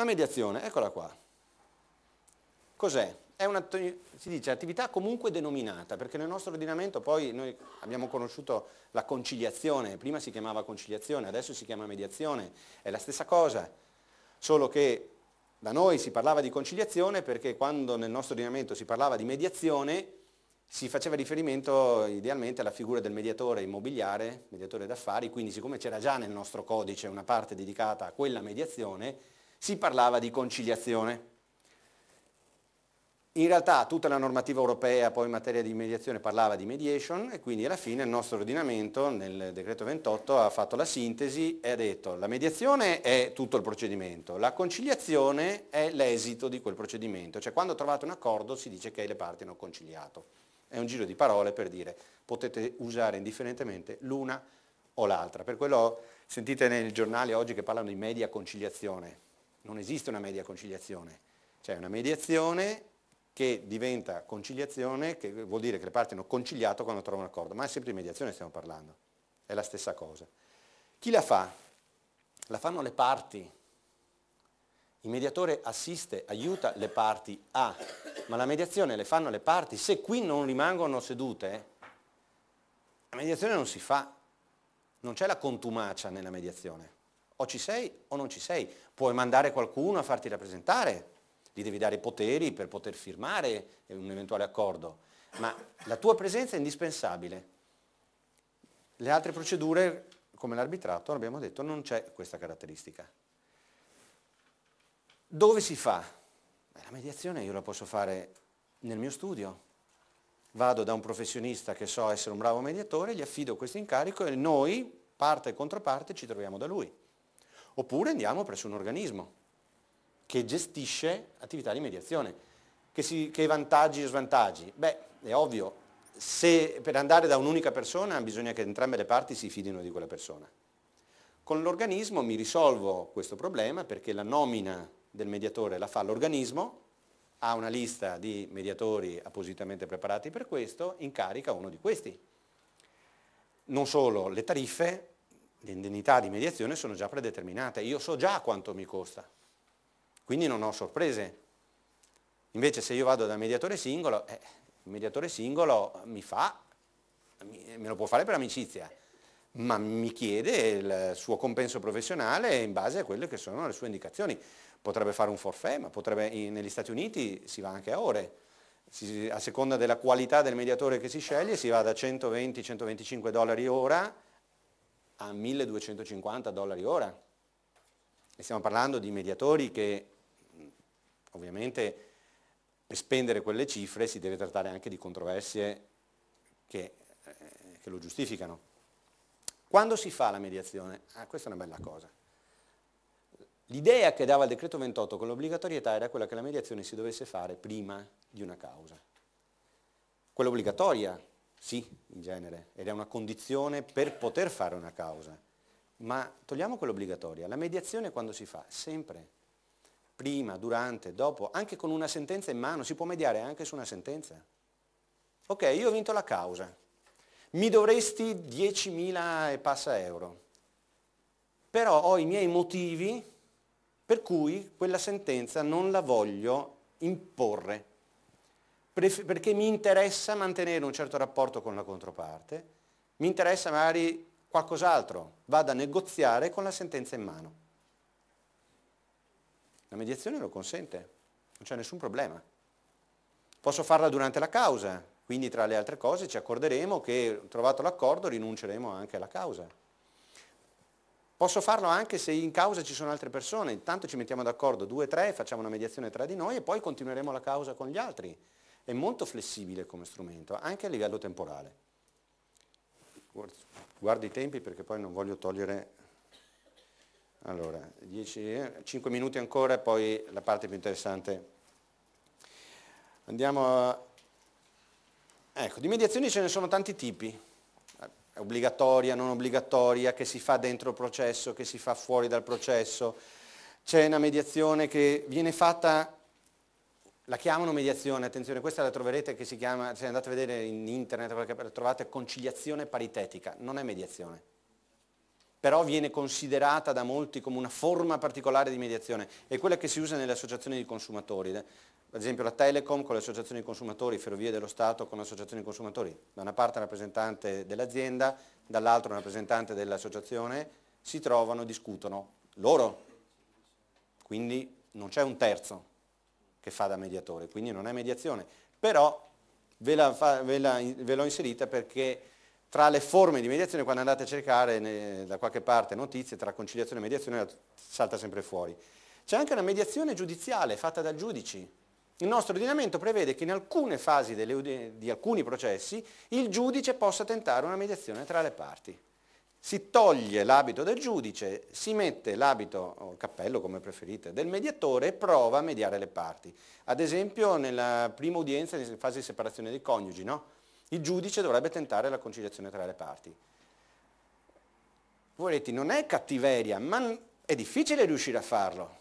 La mediazione, eccola qua. Cos'è? È una, si dice attività comunque denominata, perché nel nostro ordinamento poi noi abbiamo conosciuto la conciliazione, prima si chiamava conciliazione, adesso si chiama mediazione, è la stessa cosa, solo che da noi si parlava di conciliazione perché quando nel nostro ordinamento si parlava di mediazione si faceva riferimento idealmente alla figura del mediatore immobiliare, mediatore d'affari, quindi siccome c'era già nel nostro codice una parte dedicata a quella mediazione, si parlava di conciliazione. In realtà tutta la normativa europea poi in materia di mediazione parlava di mediation e quindi alla fine il nostro ordinamento nel decreto 28 ha fatto la sintesi e ha detto la mediazione è tutto il procedimento, la conciliazione è l'esito di quel procedimento, cioè quando trovate un accordo si dice che le parti hanno conciliato. È un giro di parole per dire potete usare indifferentemente l'una o l'altra. Per quello sentite nei giornali oggi che parlano di media conciliazione, non esiste una media conciliazione, c'è una mediazione che diventa conciliazione, che vuol dire che le parti hanno conciliato quando trovano un accordo, ma è sempre di mediazione stiamo parlando, è la stessa cosa. Chi la fa? La fanno le parti. Il mediatore assiste, aiuta le parti a, ma la mediazione le fanno le parti. Se qui non rimangono sedute, la mediazione non si fa, non c'è la contumacia nella mediazione o ci sei o non ci sei. Puoi mandare qualcuno a farti rappresentare, gli devi dare i poteri per poter firmare un eventuale accordo, ma la tua presenza è indispensabile. Le altre procedure, come l'arbitrato, abbiamo detto, non c'è questa caratteristica. Dove si fa? la mediazione io la posso fare nel mio studio. Vado da un professionista che so essere un bravo mediatore, gli affido questo incarico e noi, parte e controparte, ci troviamo da lui. Oppure andiamo presso un organismo che gestisce attività di mediazione. Che, si, che vantaggi e svantaggi? Beh, è ovvio, se per andare da un'unica persona bisogna che entrambe le parti si fidino di quella persona. Con l'organismo mi risolvo questo problema perché la nomina del mediatore la fa l'organismo, ha una lista di mediatori appositamente preparati per questo, incarica uno di questi. Non solo le tariffe, le indennità di mediazione sono già predeterminate, io so già quanto mi costa, quindi non ho sorprese. Invece se io vado dal mediatore singolo, eh, il mediatore singolo mi fa, me lo può fare per amicizia, ma mi chiede il suo compenso professionale in base a quelle che sono le sue indicazioni. Potrebbe fare un forfè, ma potrebbe, negli Stati Uniti si va anche a ore. Si, a seconda della qualità del mediatore che si sceglie si va da 120-125 dollari ora a 1250 dollari ora. E stiamo parlando di mediatori che ovviamente per spendere quelle cifre si deve trattare anche di controversie che, eh, che lo giustificano. Quando si fa la mediazione? Ah, questa è una bella cosa. L'idea che dava il decreto 28 con l'obbligatorietà era quella che la mediazione si dovesse fare prima di una causa. Quella obbligatoria sì, in genere, ed è una condizione per poter fare una causa. Ma togliamo quella obbligatoria. La mediazione quando si fa? Sempre. Prima, durante, dopo, anche con una sentenza in mano, si può mediare anche su una sentenza. Ok, io ho vinto la causa. Mi dovresti 10.000 e passa euro. Però ho i miei motivi per cui quella sentenza non la voglio imporre perché mi interessa mantenere un certo rapporto con la controparte, mi interessa magari qualcos'altro, vado a negoziare con la sentenza in mano. La mediazione lo consente, non c'è nessun problema. Posso farla durante la causa, quindi tra le altre cose ci accorderemo che trovato l'accordo rinunceremo anche alla causa. Posso farlo anche se in causa ci sono altre persone, intanto ci mettiamo d'accordo due, o tre, facciamo una mediazione tra di noi e poi continueremo la causa con gli altri è molto flessibile come strumento, anche a livello temporale. Guardo i tempi perché poi non voglio togliere... Allora, 5 minuti ancora e poi la parte più interessante. Andiamo a... Ecco, di mediazioni ce ne sono tanti tipi eh, obbligatoria, non obbligatoria, che si fa dentro il processo, che si fa fuori dal processo. C'è una mediazione che viene fatta la chiamano mediazione, attenzione, questa la troverete che si chiama, se cioè andate a vedere in internet la trovate conciliazione paritetica, non è mediazione. Però viene considerata da molti come una forma particolare di mediazione, è quella che si usa nelle associazioni di consumatori, ad esempio la Telecom con le associazioni di consumatori, Ferrovie dello Stato con le associazioni di consumatori, da una parte un rappresentante dell'azienda, dall'altra un rappresentante dell'associazione, si trovano, e discutono, loro, quindi non c'è un terzo, che fa da mediatore, quindi non è mediazione, però ve, la fa, ve, la, ve l'ho inserita perché tra le forme di mediazione, quando andate a cercare ne, da qualche parte notizie tra conciliazione e mediazione, salta sempre fuori. C'è anche una mediazione giudiziale fatta da giudici. Il nostro ordinamento prevede che in alcune fasi delle, di alcuni processi il giudice possa tentare una mediazione tra le parti si toglie l'abito del giudice, si mette l'abito o il cappello, come preferite, del mediatore e prova a mediare le parti. Ad esempio nella prima udienza, in fase di separazione dei coniugi, no? il giudice dovrebbe tentare la conciliazione tra le parti. Voletti, non è cattiveria, ma è difficile riuscire a farlo.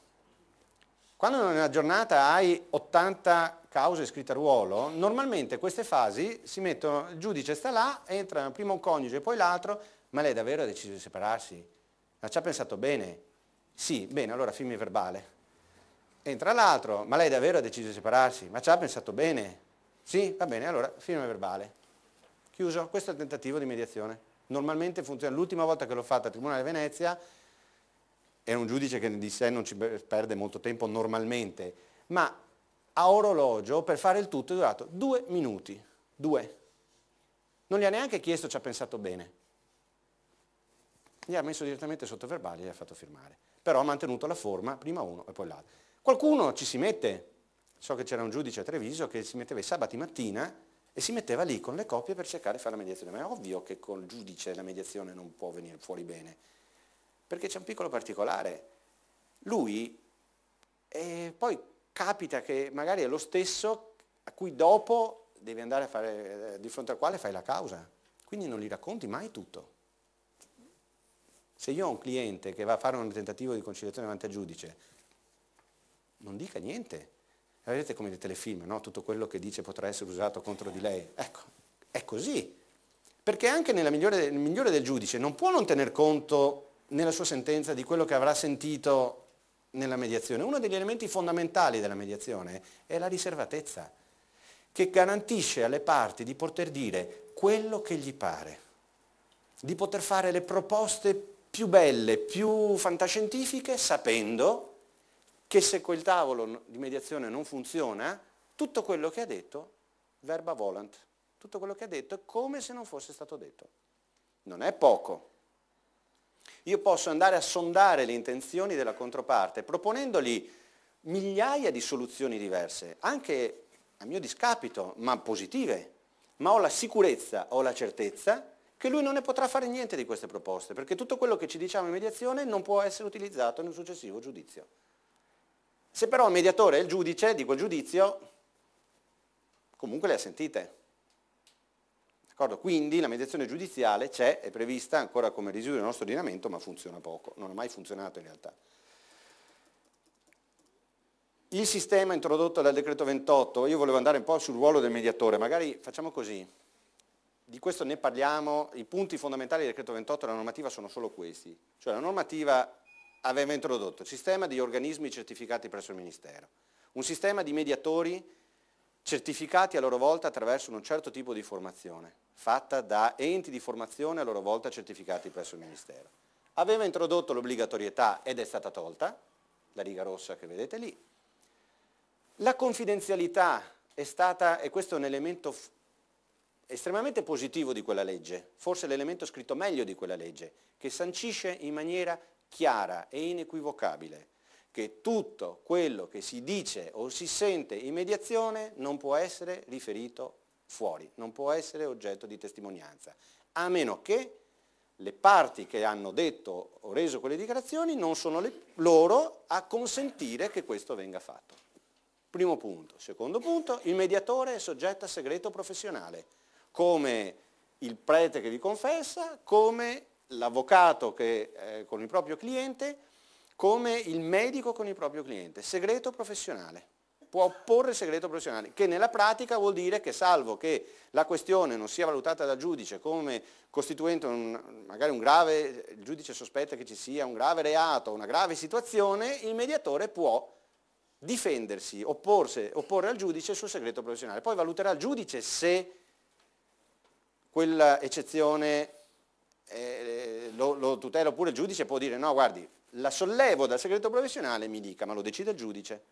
Quando nella giornata hai 80 cause scritte a ruolo, normalmente queste fasi si mettono, il giudice sta là, entra prima un coniuge e poi l'altro, ma lei davvero ha deciso di separarsi? Ma ci ha pensato bene? Sì, bene, allora film verbale. Entra l'altro, ma lei davvero ha deciso di separarsi? Ma ci ha pensato bene? Sì, va bene, allora film verbale. Chiuso, questo è il tentativo di mediazione. Normalmente funziona, l'ultima volta che l'ho fatta al Tribunale di Venezia era un giudice che di sé non ci perde molto tempo normalmente, ma a orologio per fare il tutto è durato due minuti, due. Non gli ha neanche chiesto, ci ha pensato bene gli ha messo direttamente sotto verbale e gli ha fatto firmare. Però ha mantenuto la forma, prima uno e poi l'altro. Qualcuno ci si mette, so che c'era un giudice a Treviso che si metteva i sabati mattina e si metteva lì con le copie per cercare di fare la mediazione. Ma è ovvio che col giudice la mediazione non può venire fuori bene, perché c'è un piccolo particolare. Lui eh, poi capita che magari è lo stesso a cui dopo devi andare a fare, eh, di fronte al quale fai la causa, quindi non gli racconti mai tutto. Se io ho un cliente che va a fare un tentativo di conciliazione davanti al giudice, non dica niente. Eh, vedete come nei telefilm, no? tutto quello che dice potrà essere usato contro di lei. Ecco, è così. Perché anche nella migliore, nel migliore del giudice non può non tener conto nella sua sentenza di quello che avrà sentito nella mediazione. Uno degli elementi fondamentali della mediazione è la riservatezza, che garantisce alle parti di poter dire quello che gli pare, di poter fare le proposte più belle, più fantascientifiche, sapendo che se quel tavolo di mediazione non funziona, tutto quello che ha detto, verba volant, tutto quello che ha detto è come se non fosse stato detto. Non è poco. Io posso andare a sondare le intenzioni della controparte proponendogli migliaia di soluzioni diverse, anche a mio discapito, ma positive. Ma ho la sicurezza, ho la certezza che lui non ne potrà fare niente di queste proposte, perché tutto quello che ci diciamo in mediazione non può essere utilizzato in un successivo giudizio. Se però il mediatore è il giudice di quel giudizio, comunque le ha sentite. D'accordo? Quindi la mediazione giudiziale c'è, è prevista ancora come residuo del nostro ordinamento, ma funziona poco, non ha mai funzionato in realtà. Il sistema introdotto dal decreto 28, io volevo andare un po' sul ruolo del mediatore, magari facciamo così, di questo ne parliamo, i punti fondamentali del decreto 28 della normativa sono solo questi, cioè la normativa aveva introdotto il sistema di organismi certificati presso il Ministero, un sistema di mediatori certificati a loro volta attraverso un certo tipo di formazione, fatta da enti di formazione a loro volta certificati presso il Ministero. Aveva introdotto l'obbligatorietà ed è stata tolta, la riga rossa che vedete lì. La confidenzialità è stata, e questo è un elemento estremamente positivo di quella legge, forse l'elemento scritto meglio di quella legge, che sancisce in maniera chiara e inequivocabile che tutto quello che si dice o si sente in mediazione non può essere riferito fuori, non può essere oggetto di testimonianza, a meno che le parti che hanno detto o reso quelle dichiarazioni non sono le, loro a consentire che questo venga fatto. Primo punto. Secondo punto, il mediatore è soggetto a segreto professionale come il prete che vi confessa, come l'avvocato eh, con il proprio cliente, come il medico con il proprio cliente. Segreto professionale. Può opporre segreto professionale, che nella pratica vuol dire che salvo che la questione non sia valutata dal giudice come costituente un, magari un grave, il giudice sospetta che ci sia un grave reato, una grave situazione, il mediatore può difendersi, opporse, opporre al giudice il suo segreto professionale. Poi valuterà il giudice se quella eccezione eh, lo, lo, tutela oppure il giudice può dire no guardi la sollevo dal segreto professionale mi dica ma lo decide il giudice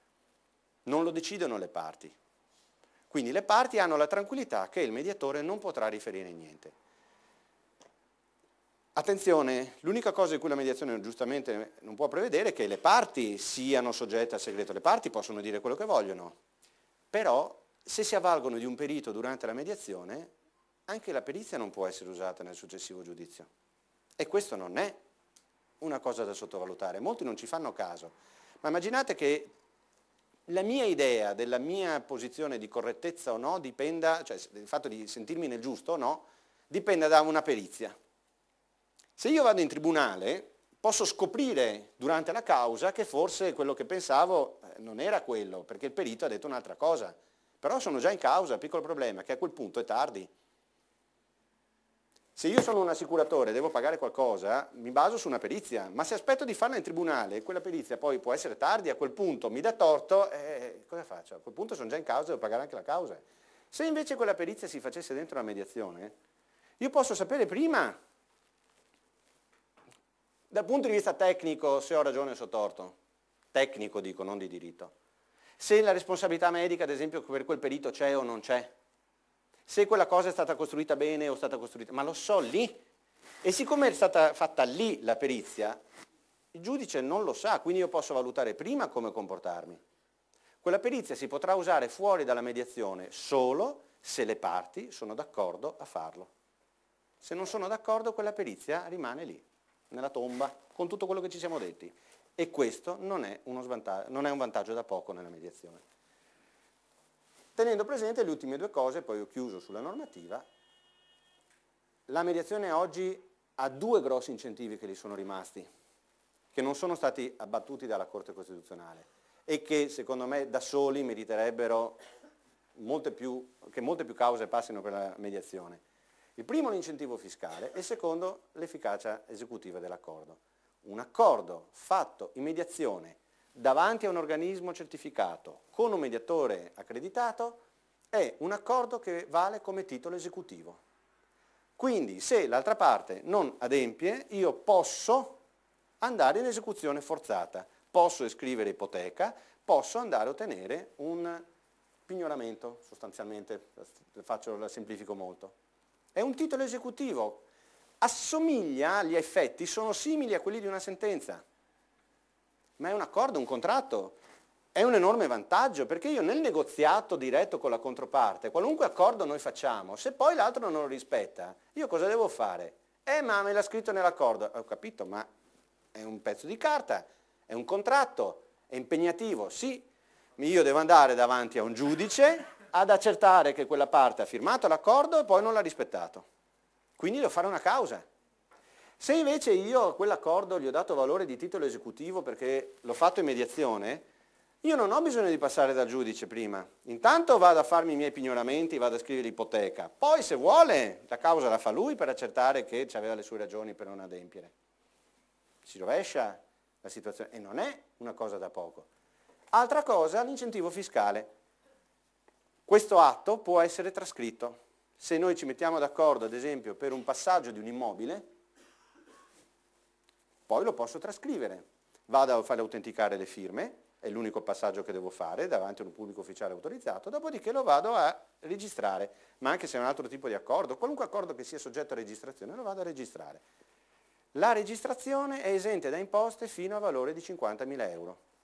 non lo decidono le parti quindi le parti hanno la tranquillità che il mediatore non potrà riferire niente attenzione l'unica cosa di cui la mediazione giustamente non può prevedere è che le parti siano soggette al segreto le parti possono dire quello che vogliono però se si avvalgono di un perito durante la mediazione anche la perizia non può essere usata nel successivo giudizio. E questo non è una cosa da sottovalutare, molti non ci fanno caso. Ma immaginate che la mia idea della mia posizione di correttezza o no dipenda, cioè il fatto di sentirmi nel giusto o no, dipenda da una perizia. Se io vado in tribunale posso scoprire durante la causa che forse quello che pensavo eh, non era quello, perché il perito ha detto un'altra cosa. Però sono già in causa, piccolo problema, che a quel punto è tardi. Se io sono un assicuratore e devo pagare qualcosa, mi baso su una perizia, ma se aspetto di farla in tribunale, quella perizia poi può essere tardi, a quel punto mi dà torto, eh, cosa faccio? A quel punto sono già in causa e devo pagare anche la causa. Se invece quella perizia si facesse dentro la mediazione, io posso sapere prima, dal punto di vista tecnico, se ho ragione o se ho torto. Tecnico dico, non di diritto. Se la responsabilità medica, ad esempio, per quel perito c'è o non c'è se quella cosa è stata costruita bene o è stata costruita, ma lo so lì. E siccome è stata fatta lì la perizia, il giudice non lo sa, quindi io posso valutare prima come comportarmi. Quella perizia si potrà usare fuori dalla mediazione solo se le parti sono d'accordo a farlo. Se non sono d'accordo quella perizia rimane lì, nella tomba, con tutto quello che ci siamo detti. E questo non è, non è un vantaggio da poco nella mediazione tenendo presente le ultime due cose, poi ho chiuso sulla normativa, la mediazione oggi ha due grossi incentivi che gli sono rimasti, che non sono stati abbattuti dalla Corte Costituzionale e che secondo me da soli meriterebbero molte più, che molte più cause passino per la mediazione. Il primo è l'incentivo fiscale e il secondo l'efficacia esecutiva dell'accordo. Un accordo fatto in mediazione davanti a un organismo certificato con un mediatore accreditato è un accordo che vale come titolo esecutivo. Quindi se l'altra parte non adempie, io posso andare in esecuzione forzata, posso iscrivere ipoteca, posso andare a ottenere un pignoramento sostanzialmente, faccio, la semplifico molto. È un titolo esecutivo, assomiglia agli effetti, sono simili a quelli di una sentenza ma è un accordo, un contratto. È un enorme vantaggio perché io nel negoziato diretto con la controparte, qualunque accordo noi facciamo, se poi l'altro non lo rispetta, io cosa devo fare? Eh ma me l'ha scritto nell'accordo, ho capito, ma è un pezzo di carta, è un contratto, è impegnativo, sì, io devo andare davanti a un giudice ad accertare che quella parte ha firmato l'accordo e poi non l'ha rispettato. Quindi devo fare una causa. Se invece io a quell'accordo gli ho dato valore di titolo esecutivo perché l'ho fatto in mediazione, io non ho bisogno di passare dal giudice prima. Intanto vado a farmi i miei pignoramenti, vado a scrivere l'ipoteca. Poi se vuole la causa la fa lui per accertare che aveva le sue ragioni per non adempiere. Si rovescia la situazione e non è una cosa da poco. Altra cosa, l'incentivo fiscale. Questo atto può essere trascritto. Se noi ci mettiamo d'accordo, ad esempio, per un passaggio di un immobile, poi lo posso trascrivere. Vado a fare autenticare le firme, è l'unico passaggio che devo fare davanti a un pubblico ufficiale autorizzato, dopodiché lo vado a registrare, ma anche se è un altro tipo di accordo, qualunque accordo che sia soggetto a registrazione lo vado a registrare. La registrazione è esente da imposte fino a valore di 50.000 euro.